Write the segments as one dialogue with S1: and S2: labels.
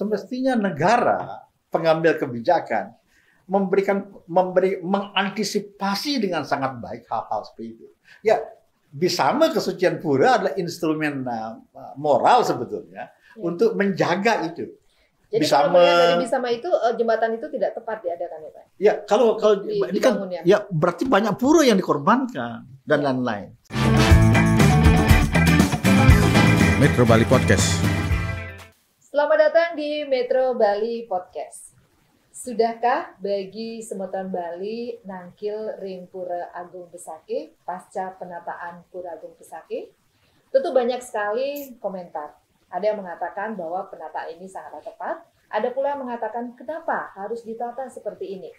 S1: Semestinya negara pengambil kebijakan memberikan memberi mengantisipasi dengan sangat baik hal-hal seperti itu. Ya, bisama kesucian pura adalah instrumen eh, moral sebetulnya ya. untuk menjaga itu. Jadi bisa kalau dari bisama
S2: itu eh, jembatan itu tidak tepat diadakan ya Pak?
S1: Ya, kalau kalau di, ini kan ya. ya berarti banyak pura yang dikorbankan dan ya. lain-lain. Ya. Metro Bali Podcast
S2: di Metro Bali Podcast. Sudahkah bagi semeton Bali nangkil ring Pura Agung Besaki pasca penataan Pura Agung Besaki? Tentu banyak sekali komentar. Ada yang mengatakan bahwa penataan ini sangat tepat, ada pula yang mengatakan kenapa harus ditata seperti ini.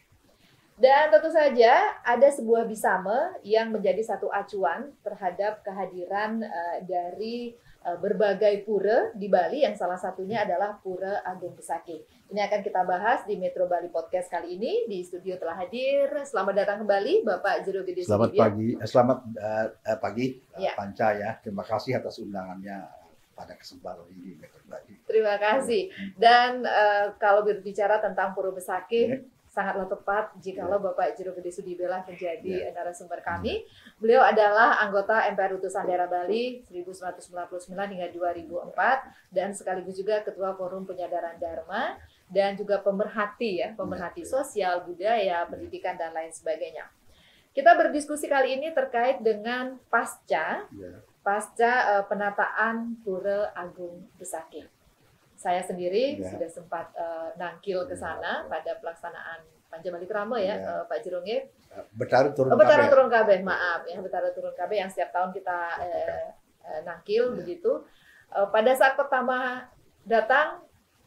S2: Dan tentu saja ada sebuah bisame yang menjadi satu acuan terhadap kehadiran eh, dari Eh, berbagai pura di Bali yang salah satunya adalah Pura Agung Pesaki. Ini akan kita bahas di Metro Bali Podcast kali ini. Di studio telah hadir. Selamat datang kembali Bapak Jero Gede Selamat studio. pagi,
S1: eh, selamat uh, pagi ya. Panca ya. Terima kasih atas undangannya pada kesempatan ini Metro Bali.
S2: Terima kasih. Dan uh, kalau berbicara tentang Pura Besakih sangatlah tepat jika jikalau Bapak Jero Gede Sudibela menjadi yeah. narasumber kami. Beliau adalah anggota MPR Utusan Daerah Bali 1999 hingga 2004 dan sekaligus juga Ketua Forum Penyadaran Dharma dan juga pemerhati ya, pemerhati iya. sosial, budaya, pendidikan dan lain sebagainya. Kita berdiskusi kali ini terkait dengan pasca iya. pasca uh, penataan Pura Agung Besaki saya sendiri ya. sudah sempat uh, nangkil ke ya, sana ya. pada pelaksanaan Panja Balik Rama ya, ya. Uh, Pak Jerungi. Eh,
S1: Betara turun oh, Betara turun
S2: KB, maaf ya, Betara turun KB yang setiap tahun kita eh, nangkil ya. begitu. Uh, pada saat pertama datang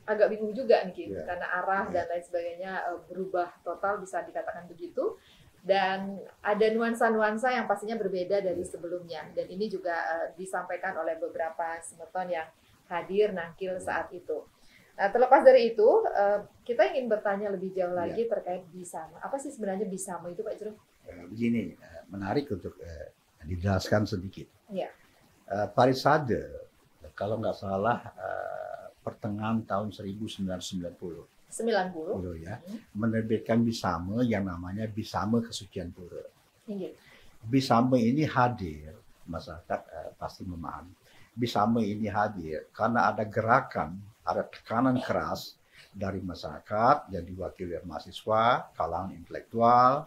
S2: agak bingung juga nih yeah. karena arah yeah. dan lain sebagainya uh, berubah total bisa dikatakan begitu dan ada nuansa-nuansa yang pastinya berbeda dari ya. sebelumnya dan ini juga uh, disampaikan oleh beberapa semeton yang hadir nakil iya. saat itu. Nah, terlepas dari itu, eh, kita ingin bertanya lebih jauh iya. lagi ya. terkait Bisama. Apa sih sebenarnya Bisama itu, Pak Jero?
S1: Eh, begini, eh, menarik untuk dijelaskan sedikit. Ya. Parisade, kalau nggak salah, pertengahan tahun 1990.
S2: 90. Dulu
S1: ya, hmm. menerbitkan Bisama yang namanya Bisama Kesucian Pura.
S2: Inggil. Iya.
S1: Bisama ini hadir, masyarakat pasti memahami bisa ini hadir karena ada gerakan, ada tekanan keras dari masyarakat, jadi wakil dari mahasiswa, kalangan intelektual,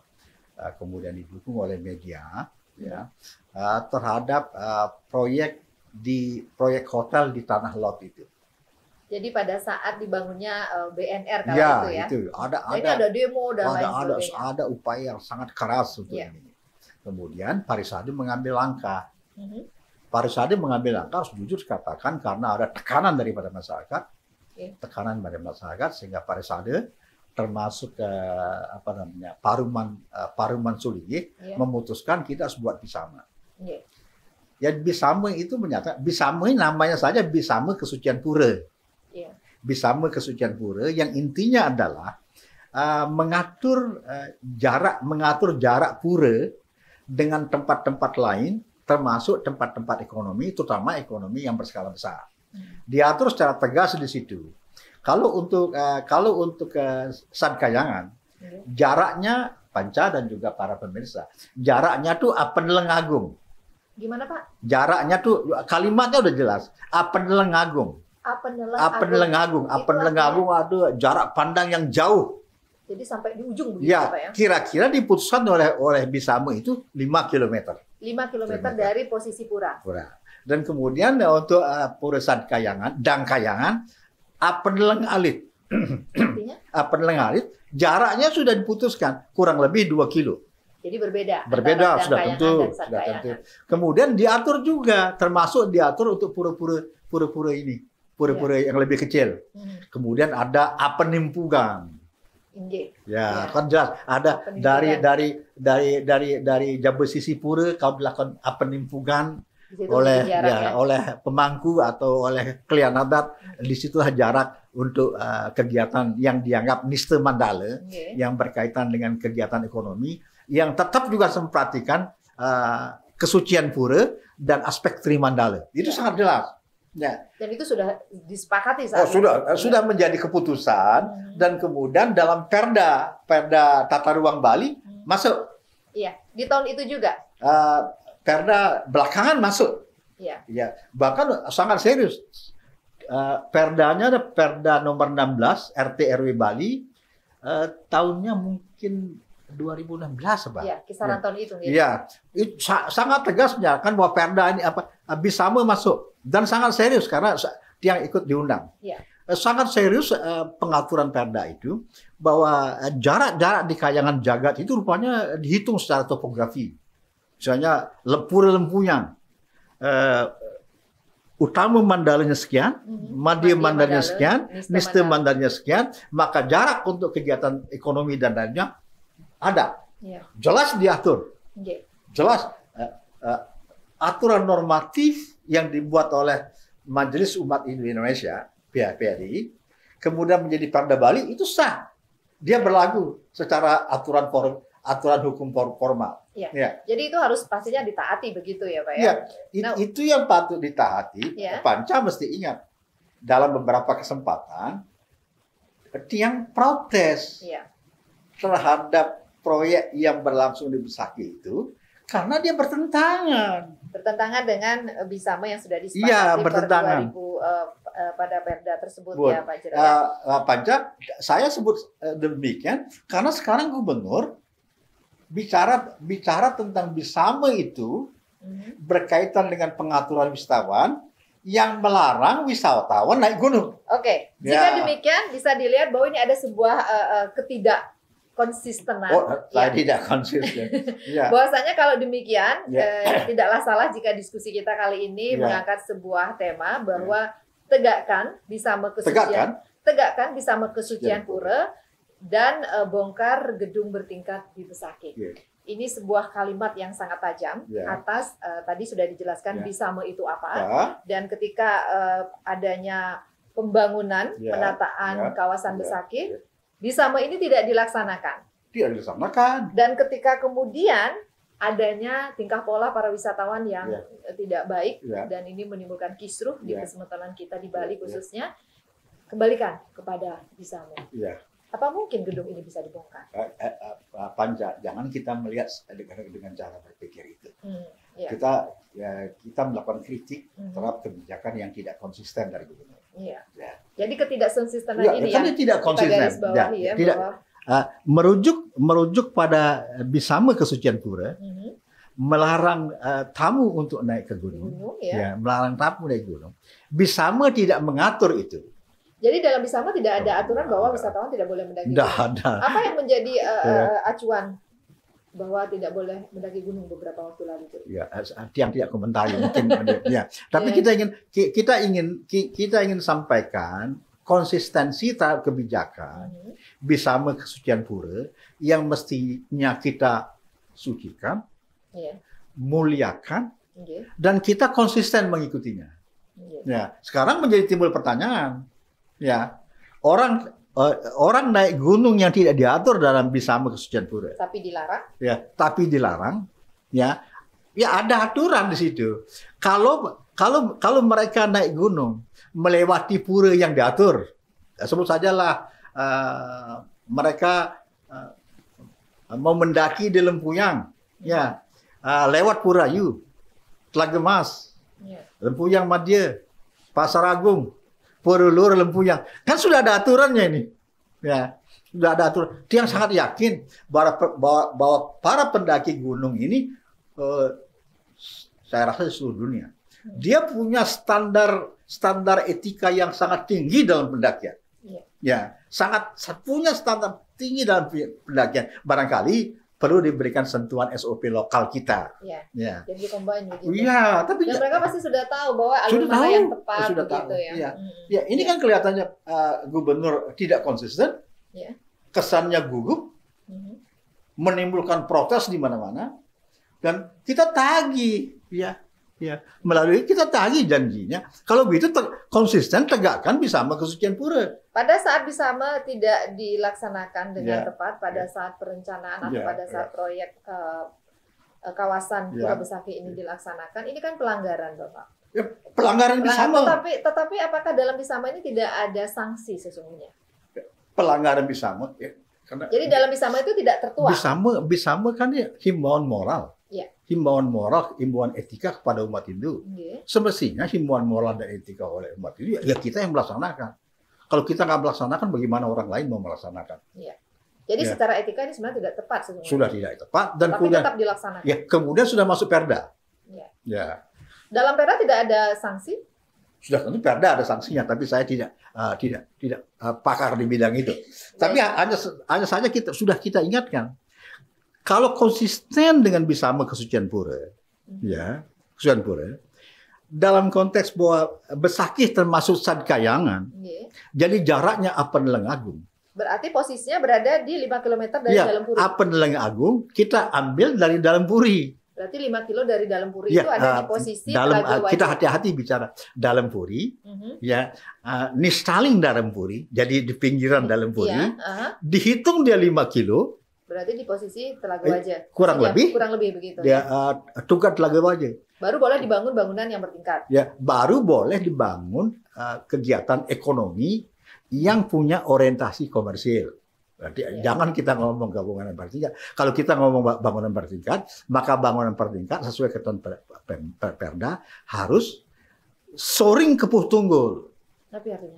S1: eh, kemudian didukung oleh media ya eh, terhadap eh, proyek di proyek hotel di tanah lot itu.
S2: Jadi pada saat dibangunnya BNR kalau ya, itu ya. itu ada nah, ada ini ada demo dan ada ada,
S1: ada upaya yang sangat keras untuk ya. ini. Kemudian Paris Parisade mengambil langkah. Mm -hmm Pak Risade mengambil langkah harus jujur dikatakan karena ada tekanan daripada masyarakat, tekanan dari masyarakat sehingga Pak Risade termasuk eh, apa namanya Paruman eh, Paruman Suligi yeah. Iya. memutuskan kita harus buat bisama. Yeah. Ya bisama itu menyatakan bisama namanya saja bisama kesucian pura. Yeah. Bisama kesucian pura yang intinya adalah Uh, mengatur uh, jarak mengatur jarak pura dengan tempat-tempat lain termasuk tempat-tempat ekonomi, terutama ekonomi yang berskala besar. Hmm. Diatur secara tegas di situ. Kalau untuk uh, kalau untuk uh, jaraknya Panca dan juga para pemirsa, jaraknya tuh apa nelengagung?
S2: Gimana Pak?
S1: Jaraknya tuh kalimatnya udah jelas, apa nelengagung?
S2: Apa nelengagung?
S1: Apa nelengagung? aduh jarak pandang yang jauh.
S2: Jadi sampai di ujung begitu ya, Pak ya?
S1: kira-kira diputuskan oleh oleh Bisamu itu 5 kilometer.
S2: 5 km dari posisi pura.
S1: Pura. Dan kemudian eh, untuk uh, eh, Puresan Kayangan, Dang Kayangan, apeneleng Alit. apeneleng Alit, jaraknya sudah diputuskan kurang lebih 2 kilo.
S2: Jadi berbeda. Berbeda sudah tentu, sudah tentu.
S1: Kemudian diatur juga termasuk diatur untuk pura-pura pura-pura ini, pura-pura iya. yang lebih kecil. Hmm. Kemudian ada apenimpugang. Ya, ya, kan jelas ada Penimpugan. dari dari dari dari dari Pura kau melakukan penimpungan
S2: oleh ya, ya,
S1: oleh pemangku atau oleh klien adat di situ jarak untuk uh, kegiatan yang dianggap niste mandala okay. yang berkaitan dengan kegiatan ekonomi yang tetap juga memperhatikan uh, eh, kesucian pura dan aspek Mandala Itu ya. sangat jelas. Ya.
S2: Dan itu sudah disepakati saat Oh, itu. sudah iya. sudah
S1: menjadi keputusan hmm. dan kemudian dalam Perda Perda Tata Ruang Bali hmm. masuk.
S2: Iya, di tahun itu juga.
S1: Uh, perda belakangan masuk. Iya. Ya, bahkan sangat serius. Uh, perdanya ada Perda nomor 16 RT RW Bali. Uh, tahunnya mungkin 2016 apa? Iya, kisaran ya. tahun itu. Iya, ya. sangat tegas menyatakan bahwa Perda ini apa bisa masuk dan sangat serius karena dia ikut diundang. Iya. Eh, sangat serius eh, pengaturan Perda itu bahwa eh, jarak-jarak di kayangan jagat itu rupanya dihitung secara topografi. Misalnya lempur lempunya uh, Utama Mandalanya sekian, mm-hmm. Mandalanya sekian, Niste Mandalanya sekian, maka jarak untuk kegiatan ekonomi dan lainnya ada. Yeah. Jelas diatur.
S2: Yeah. Jelas
S1: uh, uh, aturan normatif yang dibuat oleh Majelis Umat Indonesia (PHPRI) kemudian menjadi Perda Bali itu sah. Dia berlaku secara aturan form, aturan hukum formal. Ya. ya.
S2: Jadi itu harus pastinya ditaati begitu ya, Pak ya. ya. nah, itu
S1: yang patut ditaati. Ya. Panca mesti ingat dalam beberapa kesempatan tiang protes ya. terhadap proyek yang berlangsung di Besaki itu
S2: karena dia bertentangan. Bertentangan dengan eh, Bisama yang sudah disepakati ya, bertentangan. per 2000 uh, pada Perda tersebut ya, Buat, ya Pak Jero. Uh,
S1: uh, saya sebut eh, demikian karena sekarang gubernur bicara bicara tentang Bisama itu hmm berkaitan dengan pengaturan wisatawan yang melarang wisatawan naik gunung.
S2: Oke, okay. jika ya. demikian bisa dilihat bahwa ini ada sebuah uh, ketidak konsisten lah. Oh, ya. tidak
S1: konsisten. Ya.
S2: Bahwasanya kalau demikian ya. eh, tidaklah salah jika diskusi kita kali ini ya. mengangkat sebuah tema iya. bahwa ya. tegakkan bisa kesucian. Tegakkan, tegakkan bisa kesucian ya. pura dan eh, bongkar gedung bertingkat di Besakih. Ya. Ini sebuah kalimat yang sangat tajam ya. atas uh, tadi sudah dijelaskan ya. itu apa ya. dan ketika uh, adanya pembangunan ya. penataan ya. kawasan ya. Besakih iya. Di ini tidak dilaksanakan.
S1: Tidak dilaksanakan.
S2: Dan ketika kemudian adanya tingkah pola para wisatawan yang ya. tidak baik ya. dan ini menimbulkan kisruh ya. di kesempatan kita di ya. Bali ya. khususnya kembalikan kepada Bisamo. Ya. Apa mungkin gedung ini bisa dibongkar?
S1: Panjang. jangan kita melihat dengan, cara berpikir itu.
S2: Hmm, Kita
S1: ya, kita melakukan kritik hmm. terhadap kebijakan yang tidak konsisten dari gubernur.
S2: Iya. Ya. Jadi ketidakkonsistenan ya, ini kan ya. tidak konsisten. Ya, iya, ya, tidak bahwa...
S1: uh, merujuk merujuk pada bisama kesucian pura. Mm -hmm. Melarang uh, tamu untuk naik ke gunung, gunung ya. ya, melarang tamu naik gunung. Bisama tidak mengatur itu.
S2: Jadi dalam bisama tidak ada aturan bahwa wisatawan tidak boleh mendaki. Tidak
S1: ada. Apa
S2: yang menjadi uh, ya. acuan bahwa tidak boleh mendaki gunung beberapa waktu lalu itu.
S1: Ya, yang tidak ah, komentari mungkin. ya. Tapi yeah. kita ingin kita ingin kita ingin sampaikan konsistensi terhadap kebijakan mm -hmm. bisa kesucian pura yang mestinya kita sucikan, yeah. muliakan, okay. Iya. dan kita konsisten mengikutinya. Yeah. Ya, sekarang menjadi timbul pertanyaan. Ya, orang Eh, orang naik gunung yang tidak diatur dalam bisama kesucian pura.
S2: Tapi dilarang.
S1: Ya, tapi dilarang. Ya, ya ada aturan di situ. Kalau kalau kalau mereka naik gunung melewati pura yang diatur, ya sebut sajalah uh, mereka uh, mau mendaki di Lempuyang, ya uh, lewat Purayu, Telaga Mas, yeah. Lempuyang Madia, Pasar Agung, Perlu lempuyang. Kan sudah ada aturannya ini. Ya, sudah ada aturan. Dia sangat yakin bahwa, bahwa, bahwa para pendaki gunung ini eh, saya rasa di seluruh dunia. Dia punya standar standar etika yang sangat tinggi dalam pendakian. Iya. Ya, sangat punya standar tinggi dalam pendakian. Barangkali perlu diberikan sentuhan SOP lokal kita.
S2: Iya. Ya. Jadi combine begitu. Iya, tapi dan ya, mereka pasti sudah tahu bahwa alur tahu, yang tepat sudah begitu tahu. Gitu ya. Iya.
S1: Hmm. Ya, ini ya. kan kelihatannya uh, gubernur tidak konsisten. Ya. Kesannya gugup. Hmm. Menimbulkan protes di mana-mana dan kita tagih ya. Ya, melalui kita tagih janjinya. Kalau begitu ter konsisten tegakkan bisa sama kesucian pura
S2: pada saat bisama tidak dilaksanakan dengan yeah. tepat pada yeah. saat perencanaan atau ya, pada ya. saat yeah. proyek uh, kawasan yeah. Pura Besaki ini dilaksanakan, ini kan pelanggaran, Bapak. Ya,
S1: pelanggaran, bisama.
S2: Tetapi, tetapi apakah dalam bisama ini tidak ada sanksi sesungguhnya?
S1: Ya, pelanggaran bisama, ya. Karena Jadi
S2: dalam bisama itu tidak tertuang.
S1: Bisama, bisama kan ya himbauan moral. Yeah. Himbauan moral, himbauan etika kepada umat Hindu. Yeah. Semestinya himbauan moral dan etika oleh umat Hindu ya kita yang melaksanakan. Kalau kita nggak melaksanakan, bagaimana orang lain mau melaksanakan?
S2: Iya. Jadi ya. secara etika ini sebenarnya tidak tepat sebenarnya.
S1: Sudah tidak tepat dan Tapi kemudian tetap dilaksanakan. Ya, kemudian sudah masuk Perda. Ya. ya.
S2: Dalam Perda tidak ada sanksi?
S1: Sudah tentu Perda ada sanksinya, tapi saya tidak uh, tidak tidak uh, pakar di bidang itu. Ya. Tapi iya. hanya hanya saja kita sudah kita ingatkan kalau konsisten dengan bisa kesucian pura, hmm. ya kesucian pura, dalam konteks bahwa besakih termasuk kayangan, yeah. jadi jaraknya apa leng Agung.
S2: Berarti posisinya berada di 5 km dari ya, dalam puri. Apa
S1: leng Agung kita ambil dari dalam puri.
S2: Berarti 5 kilo dari dalam puri ya, itu ada di eh, posisi dalam uh, kita hati-hati
S1: bicara dalam puri. Uh mhm. -huh. Ya, uh, eh, nistaling dalam puri, jadi di pinggiran dalam puri. uh iya, -huh. Dihitung dia 5 kilo.
S2: Berarti di posisi Telaga Wajah. kurang lebih. Kurang lebih begitu. Dia
S1: uh, tukar Telaga Wajah.
S2: Baru boleh dibangun bangunan yang bertingkat.
S1: Ya, baru boleh dibangun uh, kegiatan ekonomi yang punya orientasi komersil. Berarti ya. jangan kita ngomong gabungan bertingkat. Kalau kita ngomong bangunan bertingkat, maka bangunan bertingkat sesuai ketentuan per, per, per, Perda harus soring kepuh tunggul.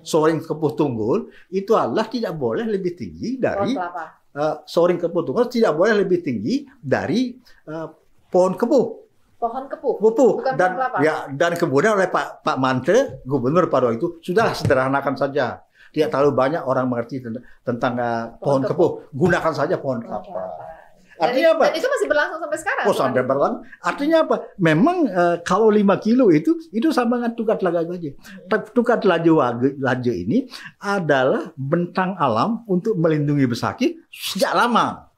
S1: Soring kepuh tunggul itu adalah tidak boleh lebih tinggi dari
S2: uh,
S1: soring kepuh tunggul tidak boleh lebih tinggi dari uh, pohon kepuh pohon kepuh. Kepuh. Bukan dan, pohon kelapa. Ya, dan kemudian oleh Pak Pak Mante, Gubernur pada waktu itu, sudah sederhanakan saja. Tidak terlalu banyak orang mengerti tentang, eh, pohon, pohon kepuh. kepuh. Gunakan saja pohon oh, kelapa. Artinya apa?
S2: Dan itu masih berlangsung sampai sekarang. Oh, sampai
S1: berlangsung. Artinya apa? Memang e, kalau 5 kilo itu itu sama dengan Tukat Laga Waje. Hmm. Tukat Laga laju ini adalah bentang alam untuk melindungi besaki sejak lama.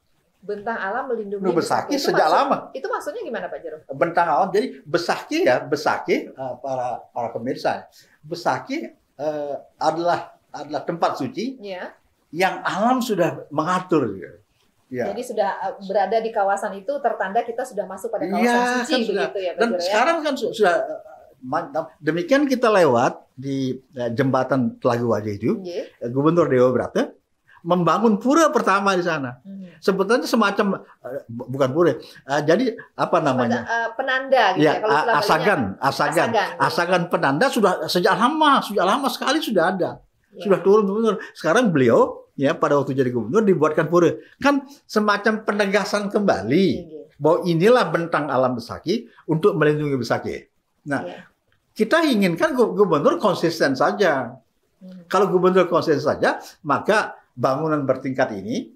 S2: Bentang alam melindungi Nuh, Besaki, besaki. sejak maksud, lama. Itu maksudnya gimana Pak Jero?
S1: Bentang alam jadi Besaki ya, Besaki eh, para para pemirsa. Besaki eh, adalah adalah tempat suci ya. yang alam sudah mengatur. Ya. Jadi
S2: sudah eh, berada di kawasan itu tertanda kita sudah masuk pada kawasan ya, suci kan sudah. begitu ya Pak Dan Jero, ya? kan sudah eh,
S1: mantap. Demikian kita lewat di jembatan Telaga Wajah itu. Yeah. Iya. Gubernur Dewa Brata membangun pura pertama di sana. Hmm. Sebetulnya semacam eh, bukan pura. Uh, jadi apa namanya?
S2: uh, penanda gitu ya. ya kalau asagan, asagan,
S1: asagan, iya. asagan penanda sudah sejak lama, sejak lama sekali sudah ada. Ya. Sudah turun turun. Sekarang beliau ya pada waktu jadi gubernur dibuatkan pura. Kan semacam penegasan kembali ya. bahwa inilah bentang alam Besaki untuk melindungi Besaki. Nah, ya. kita inginkan gubernur konsisten saja. Hmm. Kalau gubernur konsisten saja, maka bangunan bertingkat ini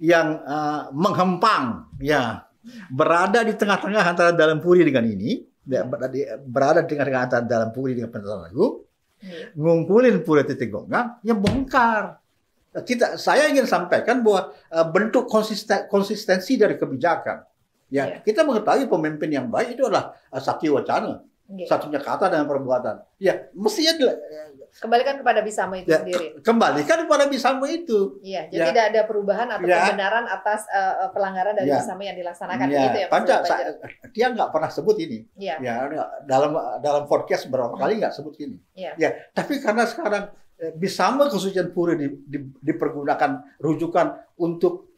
S1: yang uh, menghempang ya berada di tengah-tengah antara dalam puri dengan ini ya, berada di tengah-tengah antara dalam puri dengan pendataran agung hmm. ngumpulin pura titik gonggang yang bongkar. Kita saya ingin sampaikan bahwa uh, bentuk konsisten, konsistensi dari kebijakan. Ya, ya kita mengetahui pemimpin yang baik itu adalah uh, eh, sakti wacana. Okay. Gitu. Satunya kata dengan perbuatan. Ya, mestinya
S2: kembalikan kepada bisamu itu ya, sendiri.
S1: Kembalikan kepada bisamu itu.
S2: Iya, jadi ya. tidak ada perubahan atau ya. pembenaran atas uh, pelanggaran dari ya. bisamu yang dilaksanakan ya. gitu ya. Panca,
S1: dia nggak pernah sebut ini. Iya. Ya, dalam dalam podcast berapa kali nggak sebut ini. Iya. Ya, tapi karena sekarang eh, bisamu kesucian puri di, di, dipergunakan rujukan untuk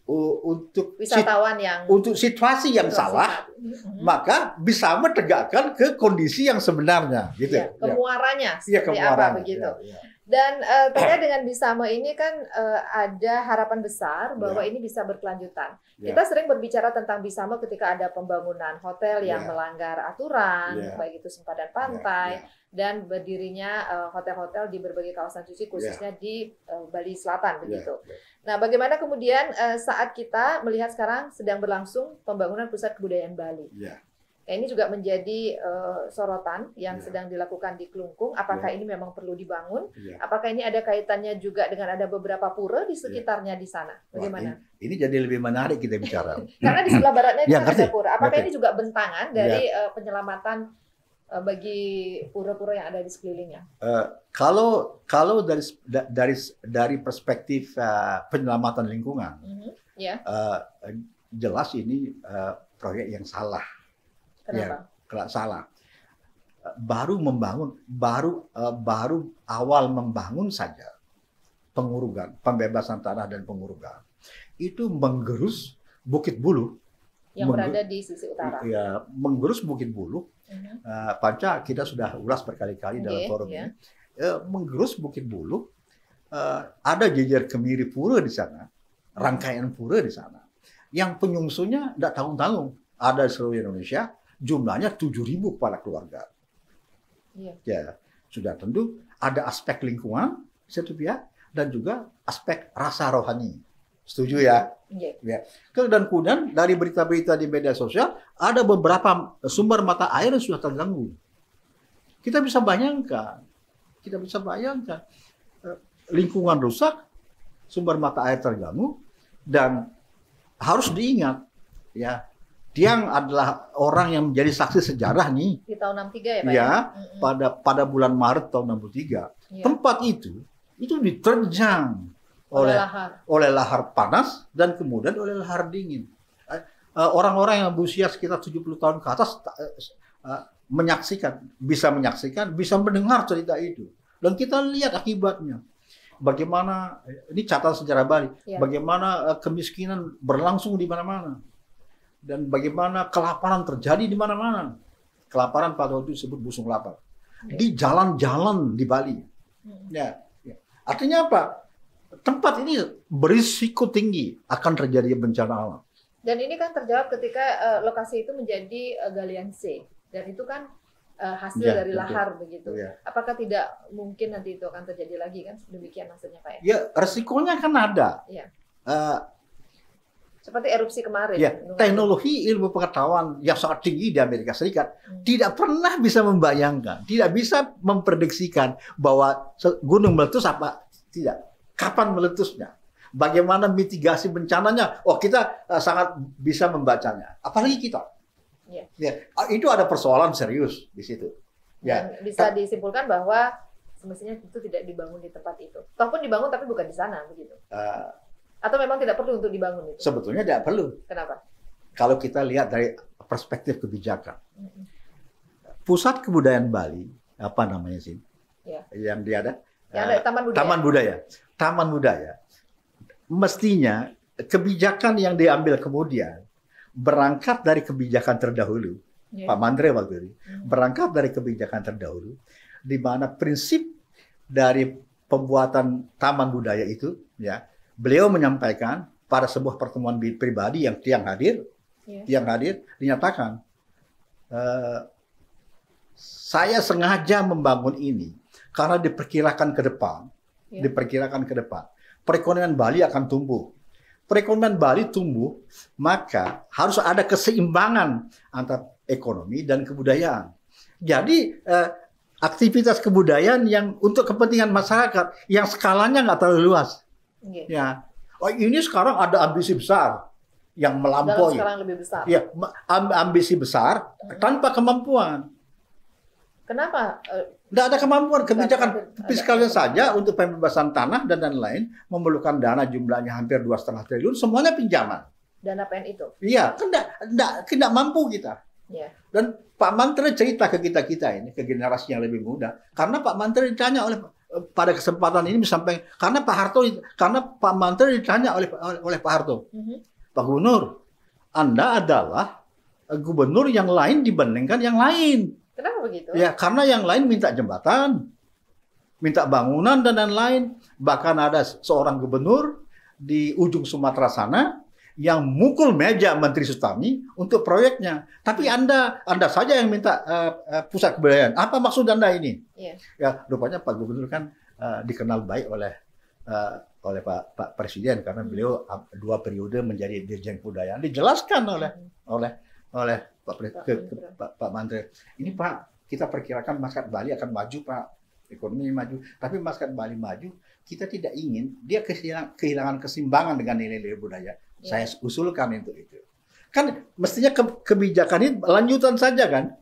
S1: untuk wisatawan si, yang untuk situasi yang situasi salah, maka bisa menegakkan ke kondisi yang sebenarnya gitu iya, ya,
S2: kemuaranya, ya, kemuaranya, iya, apa begitu ya, ya. dan uh, eh, terkait dengan bisama ini kan uh, ada harapan besar bahwa yeah. ini bisa berkelanjutan Yeah. kita sering berbicara tentang bisama ketika ada pembangunan hotel yang yeah. melanggar aturan yeah. baik itu sempadan ya, pantai yeah. Yeah dan berdirinya eh, hotel-hotel uh, di berbagai kawasan suci ya. khususnya yeah. di uh, Bali Selatan ya, begitu. Yeah, Nah, bagaimana kemudian uh, saat kita melihat sekarang sedang berlangsung pembangunan pusat kebudayaan Bali? Yeah. Ya. ini juga menjadi uh, sorotan yang yeah. sedang dilakukan di Kelungkung. Apakah yeah. ini memang perlu dibangun? Yeah. Apakah ini ada kaitannya juga dengan ada beberapa pura di sekitarnya yeah. di sana? Bagaimana? Wah,
S1: ini, ini jadi lebih menarik kita bicara.
S2: Karena di sebelah baratnya juga ada pura. Apakah ngerti. ini juga bentangan dari yeah. uh, penyelamatan Eh, bagi pura-pura yang ada di sekelilingnya?
S1: Uh, kalau kalau dari dari dari perspektif uh, penyelamatan lingkungan,
S2: mm-hmm. yeah. Ya.
S1: uh, jelas ini uh, proyek yang salah. Ya, Kenapa? Ya, salah. Baru membangun, baru uh, baru awal membangun saja pengurugan, pembebasan tanah dan pengurugan itu menggerus Bukit Bulu
S2: yang berada di sisi utara.
S1: Ya, menggerus Bukit Bulu uh, Panca kita sudah ulas berkali-kali dalam forum yeah. ini. Uh, eh, menggerus Bukit Bulu, uh, ada jejer kemiri pura di sana, rangkaian pura di sana. Yang penyungsunya tidak tanggung-tanggung. Ada di seluruh Indonesia, jumlahnya 7.000 kepala keluarga. Yeah. Ya, sudah tentu ada aspek lingkungan satu pihak dan juga aspek rasa rohani. Setuju ya? Yeah. Ya. kalau Dan kemudian dari berita-berita di media sosial ada beberapa sumber mata air yang sudah terganggu. Kita bisa bayangkan, kita bisa bayangkan eh, lingkungan rusak, sumber mata air terganggu dan harus diingat ya. tiang adalah orang yang menjadi saksi sejarah nih.
S2: Di tahun 63 ya Pak? Ya, ya? pada
S1: pada bulan Maret tahun 63. Ya. Tempat itu itu diterjang oleh lahar. oleh lahar panas dan kemudian oleh lahar dingin. Eh, eh, orang-orang yang berusia sekitar 70 tahun ke atas eh, menyaksikan, bisa menyaksikan, bisa mendengar cerita itu. Dan kita lihat akibatnya. Bagaimana ini catatan sejarah Bali, ya. bagaimana kemiskinan berlangsung di mana-mana. Dan bagaimana kelaparan terjadi di mana-mana. Kelaparan pada waktu disebut busung lapar. Ya. Di jalan-jalan di Bali. Hmm. Ya, ya. Artinya apa? tempat ini berisiko tinggi akan terjadi bencana alam.
S2: Dan ini kan terjawab ketika uh, lokasi itu menjadi uh, galian C dan itu kan uh, hasil ya, dari betul. lahar begitu. Ya. Apakah tidak mungkin nanti itu akan terjadi lagi kan demikian maksudnya Pak? Ya,
S1: ya resikonya kan ada. Ya. Uh,
S2: seperti erupsi kemarin. Ya,
S1: teknologi ilmu pengetahuan yang sangat tinggi di Amerika Serikat hmm. tidak pernah bisa membayangkan, tidak bisa memprediksikan bahwa gunung meletus apa tidak Kapan meletusnya? Bagaimana mitigasi bencananya? Oh kita eh, sangat bisa membacanya. Apalagi kita. Iya. Ya. Ya. Itu ada persoalan serius di situ. Ya.
S2: bisa disimpulkan bahwa semestinya itu tidak dibangun di tempat itu. Ataupun dibangun tapi bukan di sana begitu. Uh, Atau memang tidak perlu untuk dibangun itu? Sebetulnya tidak perlu. Kenapa?
S1: Kalau kita lihat dari perspektif kebijakan. Pusat kebudayaan Bali apa namanya sih? Ya. Yang dia ada Ya, ada, Taman Budaya. Taman Budaya. Taman Budaya. Mestinya kebijakan yang diambil kemudian berangkat dari kebijakan terdahulu. Ya. Pak Mandre waktu itu hmm. berangkat dari kebijakan terdahulu di mana prinsip dari pembuatan taman budaya itu ya beliau menyampaikan pada sebuah pertemuan pribadi yang tiang hadir yeah. tiang hadir dinyatakan e, saya sengaja membangun ini karena diperkirakan ke depan, ya. diperkirakan ke depan, perekonomian Bali akan tumbuh. Perekonomian Bali tumbuh, maka harus ada keseimbangan antara ekonomi dan kebudayaan. Jadi eh, aktivitas kebudayaan yang untuk kepentingan masyarakat yang skalanya nggak terlalu luas. Iya. Ya, oh ini sekarang ada ambisi besar yang melampaui. Dalam lebih besar. Ya, iya, amb ambisi besar tanpa kemampuan.
S2: Kenapa eh,
S1: tidak ada kemampuan kebijakan fiskalnya saja untuk pembebasan tanah dan lain-lain memerlukan dana jumlahnya hampir dua setengah triliun semuanya pinjaman.
S2: Dana PN itu.
S1: Iya, tidak tidak tidak mampu kita. Ya. Dan Pak menteri cerita ke kita kita ini ke generasi yang lebih muda karena Pak menteri ditanya oleh pada kesempatan ini sampai karena Pak Harto karena Pak menteri ditanya oleh oleh, oleh Pak Harto. Mm -hmm. Pak Gubernur, Anda adalah gubernur yang lain dibandingkan yang lain.
S2: Kenapa begitu? Ya
S1: karena yang lain minta jembatan, minta bangunan dan lain-lain. Bahkan ada seorang gubernur di ujung Sumatera sana yang mukul meja Menteri Sutami untuk proyeknya. Tapi Anda Anda saja yang minta uh, pusat kebudayaan. Apa maksud Anda ini? Yeah. Ya, rupanya Pak Gubernur kan uh, dikenal baik oleh uh, oleh Pak Pak Presiden karena beliau dua periode menjadi Dirjen Kebudayaan dijelaskan oleh hmm. oleh oleh Pak, Pre Pak, ke, ke, Pak, Pak Mandre. Ini Pak, kita perkirakan masyarakat Bali akan maju Pak, ekonomi maju. Tapi masyarakat Bali maju, kita tidak ingin dia kehilangan kesimbangan dengan nilai-nilai budaya. Ya. Saya usulkan untuk itu. Kan mestinya ke, kebijakan ini lanjutan saja kan.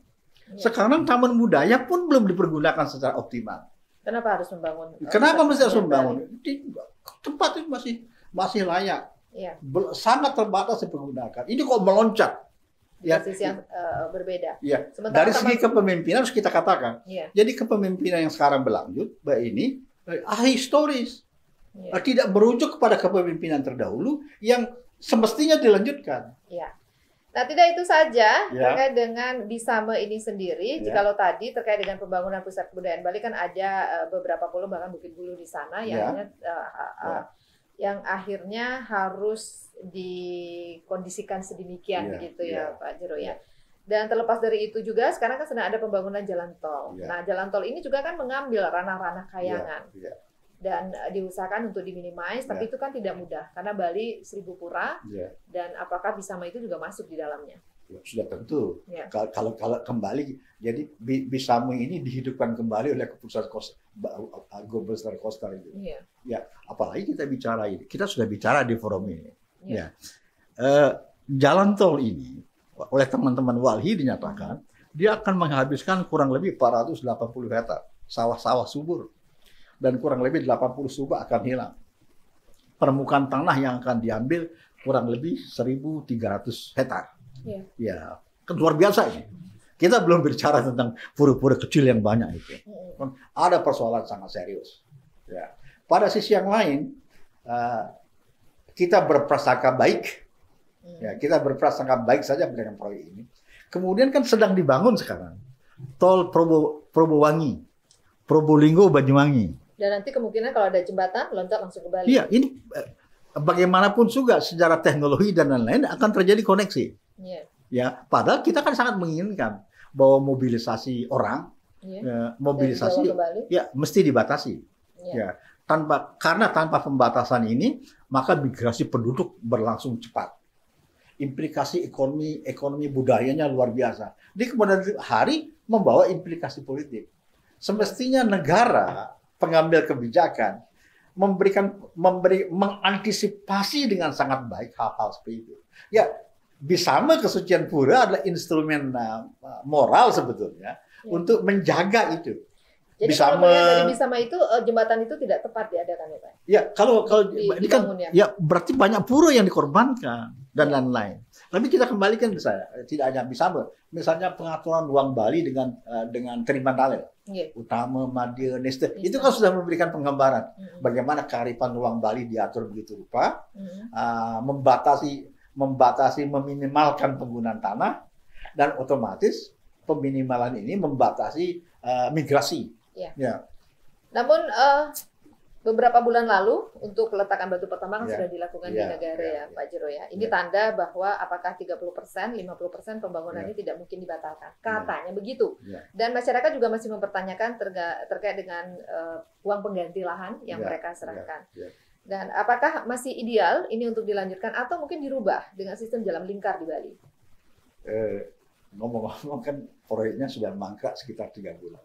S1: Ya. Sekarang taman budaya pun belum dipergunakan secara optimal.
S2: Kenapa harus membangun? Oh, Kenapa masih mesti harus membangun?
S1: tempat itu masih masih layak. Ya. Sangat terbatas dipergunakan. Ini kok meloncat ya. sisi yang
S2: uh, berbeda. Ya. Dari segi
S1: kepemimpinan harus kita katakan. Ya. Jadi kepemimpinan yang sekarang berlanjut, baik ini eh, ahistoris, ya. Eh, tidak berujuk kepada kepemimpinan terdahulu yang semestinya dilanjutkan. Ya.
S2: Nah, tidak itu saja ya. terkait dengan Bisame ini sendiri. Ya. Jikalau tadi terkait dengan pembangunan pusat kebudayaan Bali kan ada beberapa pulau bahkan Bukit Bulu di sana yang uh, uh, uh, ya. ya. yang akhirnya harus dikondisikan sedemikian yeah, gitu ya iya. Pak Jero ya. Dan terlepas dari itu juga sekarang kan sedang ada pembangunan jalan tol. Yeah. Nah, jalan tol ini juga kan mengambil ranah-ranah iya, kayangan. Yeah, yeah. Dan eh, diusahakan untuk diminimais, tapi iya. itu kan tidak mudah karena Bali seribu pura yeah. dan apakah Bisama itu juga masuk di
S1: dalamnya? Ya, sudah tentu. ya. Kalau kalau kembali, jadi Bisamu ini dihidupkan kembali oleh keputusan kos, eh, Gubernur Costa itu. ya. Ya, apalagi kita bicara ini, kita sudah bicara di forum ini Ya. Uh, jalan tol ini oleh teman-teman Walhi dinyatakan dia akan menghabiskan kurang lebih 480 hektar sawah-sawah subur dan kurang lebih 80 subak akan hilang. Permukaan tanah yang akan diambil kurang lebih 1.300 hektar. Ya. ya, kan luar biasa ini. Kita belum bicara tentang pura-pura kecil yang banyak itu. Ada persoalan sangat serius. Ya. Pada sisi yang lain, eh, kita berprasangka baik. Hmm. Ya, kita berprasangka baik saja dengan proyek ini. Kemudian kan sedang dibangun sekarang tol Probo Probowangi, Probolinggo Banyuwangi.
S2: Dan nanti kemungkinan kalau ada jembatan loncat langsung ke Bali. Iya,
S1: ini eh, bagaimanapun juga secara teknologi dan lain-lain akan terjadi koneksi. Iya. Ya, padahal kita kan sangat menginginkan bahwa mobilisasi orang, yeah. Iya. mobilisasi ya mesti dibatasi. Iya. Ya, tanpa karena tanpa pembatasan ini maka migrasi penduduk berlangsung cepat. Implikasi ekonomi ekonomi budayanya luar biasa. Di kemudian hari membawa implikasi politik. Semestinya negara pengambil kebijakan memberikan memberi mengantisipasi dengan sangat baik hal-hal seperti itu. Ya, bisama kesucian pura adalah instrumen uh, moral sebetulnya ya. untuk menjaga itu. Jadi bisa kalau melihat dari Bisama
S2: itu eh, jembatan itu tidak tepat diadakan ya Pak?
S1: Ya kalau kalau di, ini kan ya. berarti banyak pura yang dikorbankan dan iya. lain-lain. Tapi kita kembalikan ke saya, tidak hanya Bisama, misalnya pengaturan ruang Bali dengan eh, dengan Trimandalet, ya. Utama, Madia, Neste, iya. itu kan sudah memberikan penggambaran bagaimana kearifan ruang Bali diatur begitu rupa, uh, membatasi membatasi meminimalkan penggunaan tanah dan otomatis peminimalan ini membatasi uh, migrasi Ya. ya.
S2: Namun uh, beberapa bulan lalu untuk peletakan batu pertama kan ya. sudah dilakukan ya. di negara ya, ya, Pak Jero ya. Ini ya. tanda bahwa apakah 30 persen, 50 persen pembangunannya ya. tidak mungkin dibatalkan. Ya. Katanya ya. begitu. Ya. Dan masyarakat juga masih mempertanyakan terkait dengan uh, uang pengganti lahan yang ya. mereka ya. serahkan. Ya. Ya. Dan apakah masih ideal ini untuk dilanjutkan atau mungkin dirubah dengan sistem jalan lingkar di Bali?
S1: Eh, ngomong-ngomong kan proyeknya sudah mangkrak sekitar tiga bulan.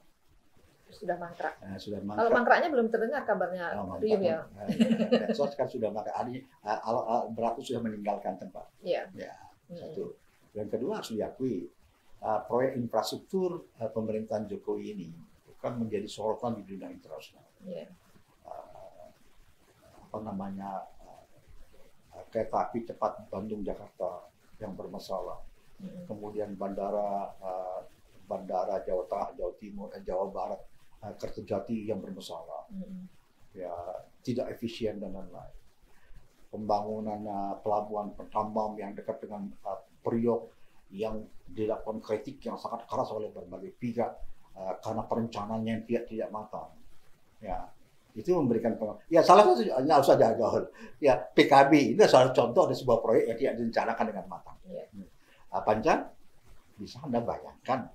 S2: Sudah mangkrak.
S1: Nah, sudah mangkrak. Kalau mangkraknya
S2: belum terdengar kabarnya oh, Rium ya. Nah,
S1: so sekarang sudah mangkrak. Artinya eh, beratus sudah meninggalkan tempat. Iya. Ya, hmm. satu. yang kedua harus diakui uh, proyek infrastruktur uh, pemerintahan Jokowi ini kan menjadi sorotan di dunia internasional. Yeah. Iya. Uh, apa namanya uh, kereta api cepat Bandung Jakarta yang bermasalah, mm -hmm. kemudian bandara uh, bandara Jawa Tengah, Jawa Timur, eh, Jawa Barat Eh, kerjati yang bermasalah, hmm. ya tidak efisien dan lain-lain. Pembangunan uh, pelabuhan pertambang yang dekat dengan uh, eh, periok yang dilakukan kritik yang sangat keras oleh berbagai pihak uh, karena perencanaannya yang tidak tidak matang. Ya, itu memberikan pengaruh. Ya salah satu hanya usah gaul. Ya PKB ini salah contoh ada sebuah proyek yang tidak direncanakan dengan matang. Ya. Uh, hmm. Panjang bisa anda bayangkan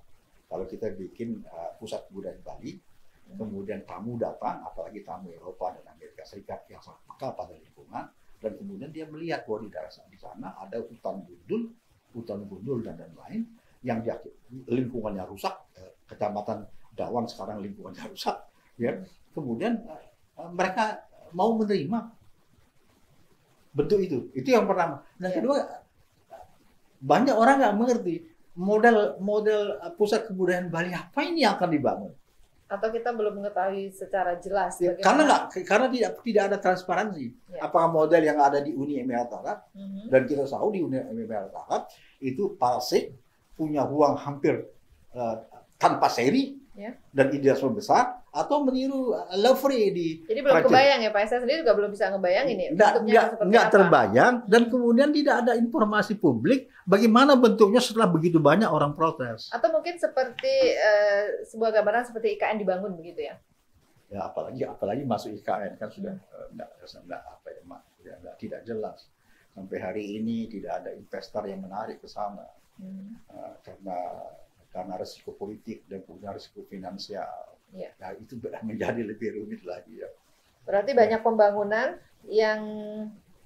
S1: kalau kita bikin uh, pusat budaya Bali kemudian tamu datang, apalagi tamu Eropa dan Amerika Serikat yang sangat peka pada lingkungan, dan kemudian dia melihat bahwa di daerah di sana ada hutan gundul, hutan gundul dan dan lain yang dia, lingkungannya rusak, eh, kecamatan Dawang sekarang lingkungannya rusak, ya. Kemudian eh, eh, mereka mau menerima bentuk itu, itu yang pertama. Dan kedua banyak orang nggak mengerti model model pusat kebudayaan Bali apa ini yang akan dibangun
S2: atau kita belum mengetahui secara jelas ya, karena nggak
S1: karena tidak tidak ada transparansi ya. apakah model yang ada di Uni Emirat Arab mm -hmm. dan kita tahu di Uni Emirat Arab itu palsik punya uang hampir uh, tanpa seri ya. dan idealisme besar atau meniru eh, free di Jadi belum Prancis. kebayang
S2: ya Pak saya sendiri juga belum bisa ngebayangin ini ya, nggak,
S1: nggak, nggak terbayang dan kemudian tidak ada informasi publik bagaimana bentuknya setelah begitu banyak orang protes.
S2: Atau mungkin seperti eh, sebuah gambaran seperti IKN dibangun begitu ya.
S1: Ya apalagi apalagi masuk IKN kan sudah enggak, eh, enggak apa ya, ya enggak, tidak jelas. Sampai hari ini tidak ada investor yang menarik ke sana. Hmm. Uh, karena karena risiko politik dan punya risiko finansial Ya. Nah itu menjadi lebih rumit lagi ya.
S2: Berarti ya. banyak pembangunan yang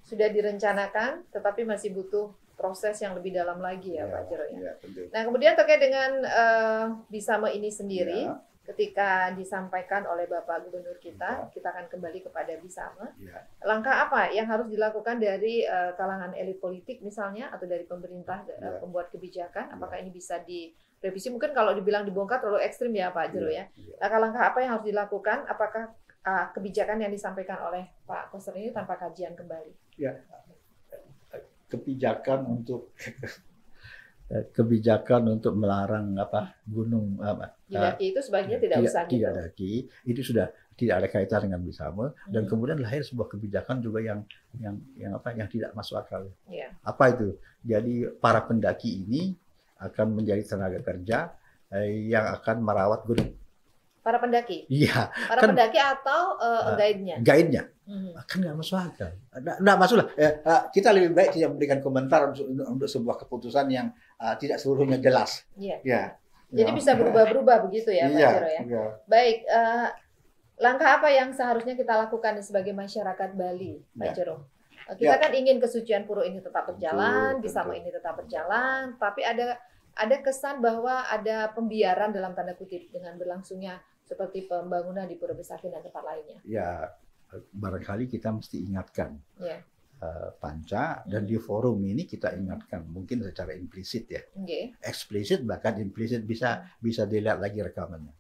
S2: sudah direncanakan, tetapi masih butuh proses yang lebih dalam lagi ya, ya Pak Jero ya. ya Nah kemudian terkait dengan uh, Bisama ini sendiri, ya. ketika disampaikan oleh Bapak Gubernur kita, ya. kita akan kembali kepada Bisama. Ya. Langkah apa yang harus dilakukan dari uh, kalangan elit politik misalnya atau dari pemerintah eh, ya. uh, pembuat kebijakan? Apakah ya. ini bisa di revisi mungkin kalau dibilang dibongkar terlalu ekstrim ya Pak Jero iya, ya. Iya. Langkah-langkah apa yang harus dilakukan? Apakah uh, kebijakan yang disampaikan oleh Pak Koster ini tanpa kajian kembali?
S1: Ya, kebijakan untuk eh, kebijakan untuk melarang apa gunung apa didaki itu sebagian eh, tidak, tidak usah iya, gitu. tidak daki itu sudah tidak ada kaitan dengan bersama hmm. dan kemudian lahir sebuah kebijakan juga yang yang yang apa yang tidak masuk akal ya. apa itu jadi para pendaki ini akan menjadi tenaga kerja eh, yang akan merawat gunung.
S2: Para pendaki?
S1: Iya. Para kan, pendaki
S2: atau uh, guide-nya? Guide-nya. Hmm.
S1: Kan nggak masuk akal. Nggak masuk lah. Eh, kita lebih baik tidak memberikan komentar untuk, untuk sebuah keputusan yang uh, tidak seluruhnya jelas. Iya. Yeah. Yeah. Jadi yeah. bisa berubah-berubah
S2: begitu ya Pak iya, Jero ya? Yeah. Baik. Uh, langkah apa yang seharusnya kita lakukan sebagai masyarakat Bali, Pak iya. Jero? Kita ya. kan ingin kesucian puro ini tetap berjalan, betul, betul. ini tetap berjalan, tapi ada ada kesan bahwa ada pembiaran dalam tanda kutip dengan berlangsungnya seperti pembangunan di Pura Besaki dan tempat lainnya.
S1: Ya, barangkali kita mesti ingatkan. Ya. Eh, Panca hmm. dan di forum ini kita ingatkan mungkin secara implisit ya, okay. eksplisit bahkan implisit bisa hmm. bisa dilihat lagi rekamannya.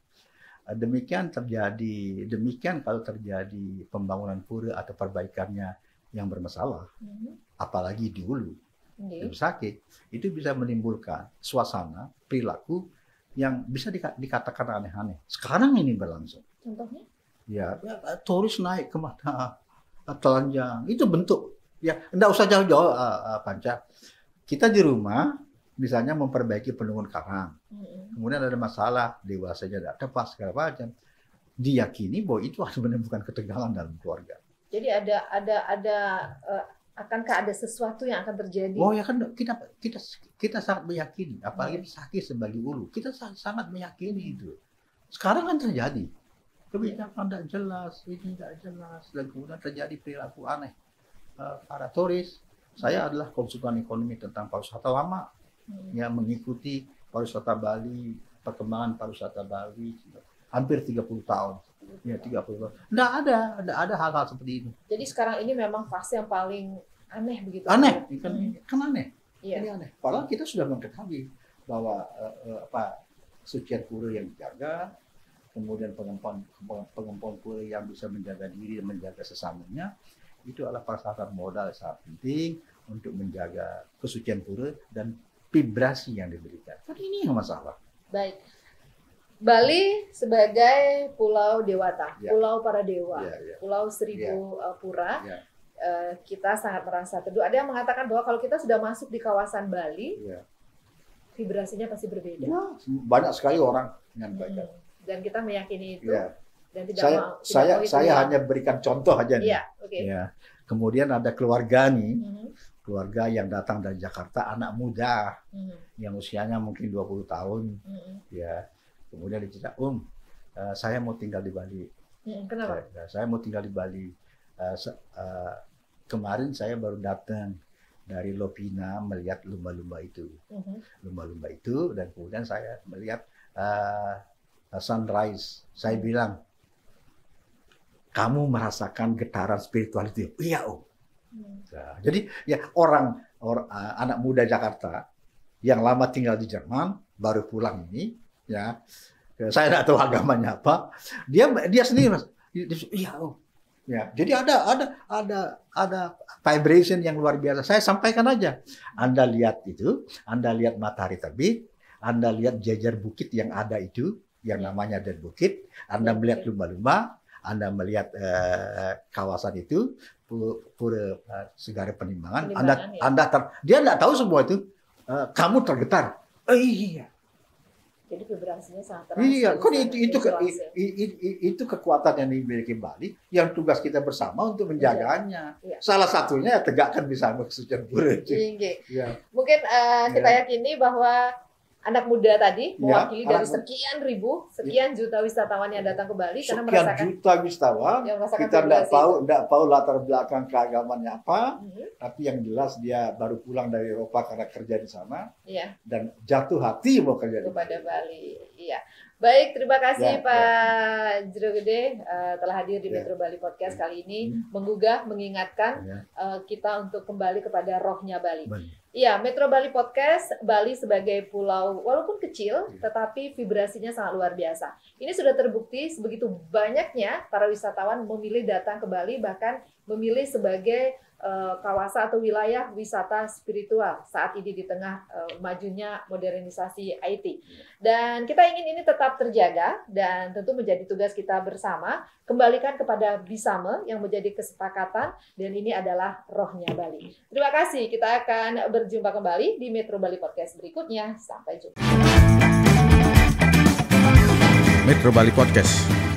S1: Eh, demikian terjadi, demikian kalau terjadi pembangunan pura atau perbaikannya yang bermasalah, hmm. apalagi di hulu, okay. yang sakit, itu bisa menimbulkan suasana perilaku yang bisa dikatakan aneh-aneh. Sekarang ini berlangsung. Contohnya? Ya, ya turis naik kemana? Telanjang. Itu bentuk. Ya, enggak usah jauh-jauh, uh, uh, Panca. Kita di rumah, misalnya memperbaiki penungun karang. Hmm. Kemudian ada masalah, dewasanya tidak tepat, segala macam. Diyakini bahwa itu harus menimbulkan ketegangan dalam keluarga.
S2: Jadi ada ada ada uh, akankah ada sesuatu yang akan terjadi? Oh ya kan
S1: kita kita kita sangat meyakini, hmm. apalagi yeah. sakit sebagai ulu, kita sangat, sangat meyakini itu. Sekarang kan terjadi kebijakan tidak jelas, ini tidak jelas, dan kemudian terjadi perilaku aneh uh, eh, para turis. Saya adalah konsultan ekonomi tentang pariwisata lama hmm. yang mengikuti pariwisata Bali, perkembangan pariwisata Bali hampir 30 tahun. Ya, 30. Enggak ada, enggak ada hal-hal seperti itu.
S2: Jadi sekarang ini memang fase yang paling aneh begitu. Aneh, kan, kan aneh. Iya. Ini aneh. Padahal kita
S1: sudah mengetahui bahwa uh, apa sucian pura yang dijaga, kemudian pengempon pengempon pura yang bisa menjaga diri dan menjaga sesamanya itu adalah persyaratan modal yang sangat penting untuk menjaga kesucian pura dan vibrasi yang diberikan. Tapi ini yang masalah.
S2: Baik. Bali sebagai pulau dewata, yeah. pulau para dewa, yeah, yeah. pulau seribu yeah. Ya. pura. Yeah. Ya. kita sangat merasa teduh. Ada yang mengatakan bahwa kalau kita sudah masuk di kawasan Bali, yeah. vibrasinya pasti berbeda. Yeah,
S1: banyak sekali orang yang baca. Hmm.
S2: Dan kita meyakini itu. Yeah. Dan tidak saya mau, tidak saya, itu saya ya. hanya
S1: berikan contoh aja nih. Yeah, okay. yeah. Kemudian ada keluarga nih. Mm -hmm keluarga yang datang dari Jakarta, anak muda mm -hmm. yang usianya mungkin 20 tahun, mm -hmm. ya Kemudian dia cerita, Om, um, uh, saya mau tinggal di Bali. Mm, kenapa? Saya, saya mau tinggal di Bali. Uh, uh, kemarin saya baru datang dari Lopina melihat lumba-lumba itu. Mm-hmm. Lumba-lumba uh -huh. itu dan kemudian saya melihat uh, sunrise. Saya mm. bilang, kamu merasakan getaran spiritual itu. Iya, Om. Hmm. Nah, jadi ya orang, orang uh, anak muda Jakarta yang lama tinggal di Jerman baru pulang ini ya saya tidak tahu agamanya apa dia dia sendiri mas iya oh ya jadi ada ada ada ada vibration yang luar biasa saya sampaikan aja anda lihat itu anda lihat matahari terbit anda lihat jajar bukit yang ada itu yang namanya dan bukit anda melihat lumba-lumba anda melihat eh, kawasan itu pura eh, segara penimbangan, penimbangan anda ya. anda ter, dia tidak tahu semua itu uh, kamu tergetar oh, iya
S2: jadi vibrasinya sangat terasa. Iya, kan itu
S1: itu, ke, itu kekuatan yang dimiliki Bali, yang tugas kita bersama untuk iya, menjaganya. Iya. Salah satunya ya tegakkan bisa maksudnya Iya.
S2: Mungkin uh, kita iya. yakini bahwa anak muda tadi ya, mewakili ya, dari sekian ribu, sekian ya. juta wisatawan yang datang ke Bali sekian karena merasakan
S1: juta wisatawan yang merasakan kita tidak tahu tidak tahu latar belakang keagamannya apa, mm-hmm. tapi yang jelas dia baru pulang dari Eropa karena kerja di sana ya. dan jatuh hati mau kerja kepada di Bali.
S2: Iya. Baik, terima kasih ya, ya. Pak ya. Jero Gede uh, eh, telah hadir di ya. Metro Bali Podcast ya. kali ini, hmm. menggugah, mengingatkan ya. uh, kita untuk kembali kepada rohnya Bali. Bali. Ya Metro Bali Podcast, Bali sebagai pulau walaupun kecil, iya. tetapi vibrasinya sangat luar biasa. Ini sudah terbukti sebegitu banyaknya para wisatawan memilih datang ke Bali, bahkan memilih sebagai Eh, kawasan atau wilayah wisata spiritual saat ini di tengah eh, majunya modernisasi IT. Dan kita ingin ini tetap terjaga dan tentu menjadi tugas kita bersama kembalikan kepada Bisame yang menjadi kesepakatan dan ini adalah rohnya Bali. Terima kasih. Kita akan berjumpa kembali di Metro Bali Podcast berikutnya. Sampai jumpa.
S1: Metro Bali Podcast